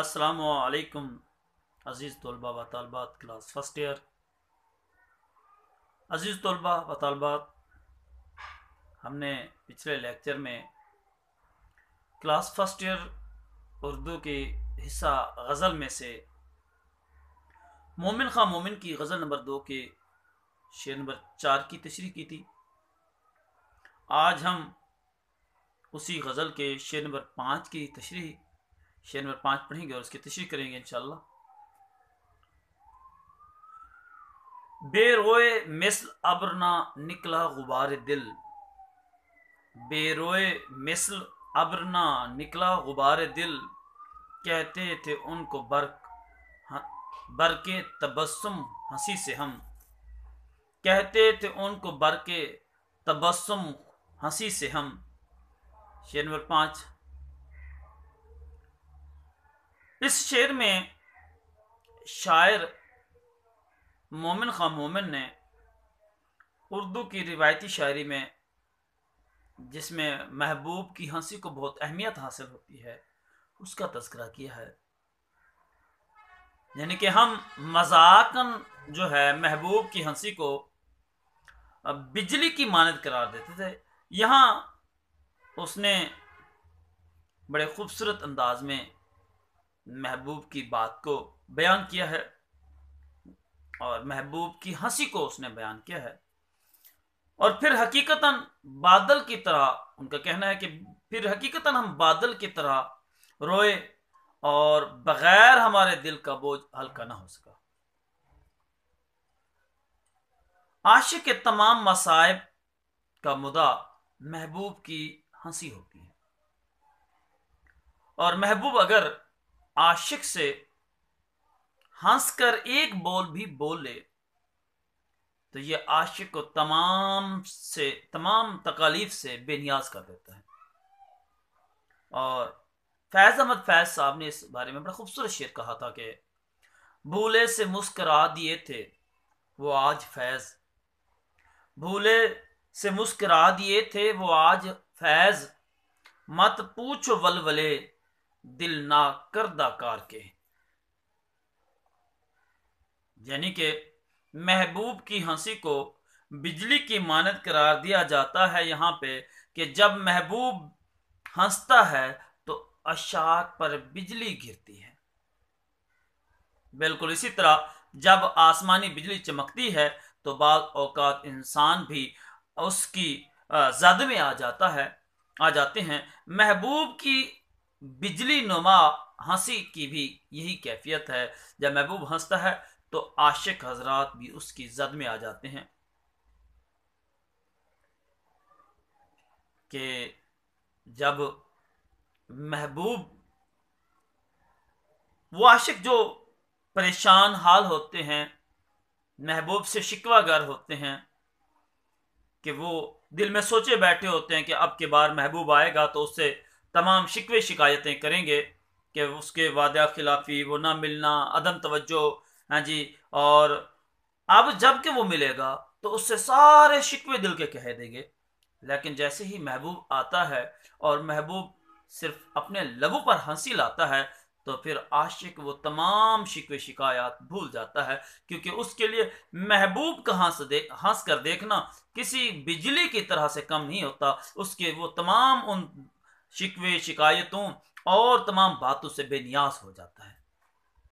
असलकम अज़ीज़ तलबा व तलबात क्लास फर्स्ट ईयर अज़ीज़ तलबा व तलबात हमने पिछले लेक्चर में क्लास फर्स्ट ईयर उर्दू के हिस्सा गज़ल में से मोमिन खां मोमिन की गज़ल नंबर दो के शेर नंबर चार की तशरी की थी आज हम उसी गज़ल के शेर नंबर पाँच की तशरी शेर नंबर पाँच पढ़ेंगे और उसकी तशरी करेंगे इनशाला बेरोए मिसल अबरना निकला गुबार दिल बेरोए मिसल अबरना निकला गुबार दिल कहते थे उनको बर्क बरके तबस्सुम हंसी से हम कहते थे उनको बरके तबस्सुम हंसी से हम शेर नंबर पाँच इस शेर में शायर मोमिन खां मोमिन ने उर्दू की रिवायती शायरी में जिसमें महबूब की हंसी को बहुत अहमियत हासिल होती है उसका तस्करा किया है यानी कि हम मजाकन जो है महबूब की हंसी को बिजली की मानद करार देते थे यहाँ उसने बड़े खूबसूरत अंदाज में महबूब की बात को बयान किया है और महबूब की हंसी को उसने बयान किया है और फिर हकीकतन बादल की तरह उनका कहना है कि फिर हकीकतन हम बादल की तरह रोए और बगैर हमारे दिल का बोझ हल्का ना हो सका आशिक के तमाम मसायब का मुदा महबूब की हंसी होती है और महबूब अगर आशिक से हंसकर एक बोल भी बोले तो ये आशिक को तमाम से तमाम तकालीफ से बेनियाज कर देता है और फैज़ अहमद फैज़ साहब ने इस बारे में बड़ा खूबसूरत शेर कहा था कि भूले से मुस्करा दिए थे वो आज फैज़ भूले से मुस्करा दिए थे वो आज फैज़ मत पूछो वलवले दिल ना करदा कार के यानी के महबूब की हंसी को बिजली की मानत करार दिया जाता है यहाँ पे कि जब महबूब हंसता है तो अशार पर बिजली गिरती है बिल्कुल इसी तरह जब आसमानी बिजली चमकती है तो बाद औकात इंसान भी उसकी जद में आ जाता है आ जाते हैं महबूब की बिजली नुमा हंसी की भी यही कैफियत है जब महबूब हंसता है तो आशिक हजरात भी उसकी जद में आ जाते हैं कि जब महबूब वो आशिक जो परेशान हाल होते हैं महबूब से शिकवागर होते हैं कि वो दिल में सोचे बैठे होते हैं कि अब के बार महबूब आएगा तो उससे तमाम शिकवे शिकायतें करेंगे कि उसके वादा खिलाफी वो ना मिलना अदम तवज्जो हाँ जी और अब जब के वो मिलेगा तो उससे सारे शिकवे दिल के कह देंगे लेकिन जैसे ही महबूब आता है और महबूब सिर्फ अपने लबों पर हंसी लाता है तो फिर आशिक वो तमाम शिकवे शिकायत भूल जाता है क्योंकि उसके लिए महबूब का हंस दे हंस कर देखना किसी बिजली की तरह से कम नहीं होता उसके वो तमाम उन शिकवे शिकायतों और तमाम बातों से बेनियाज हो जाता है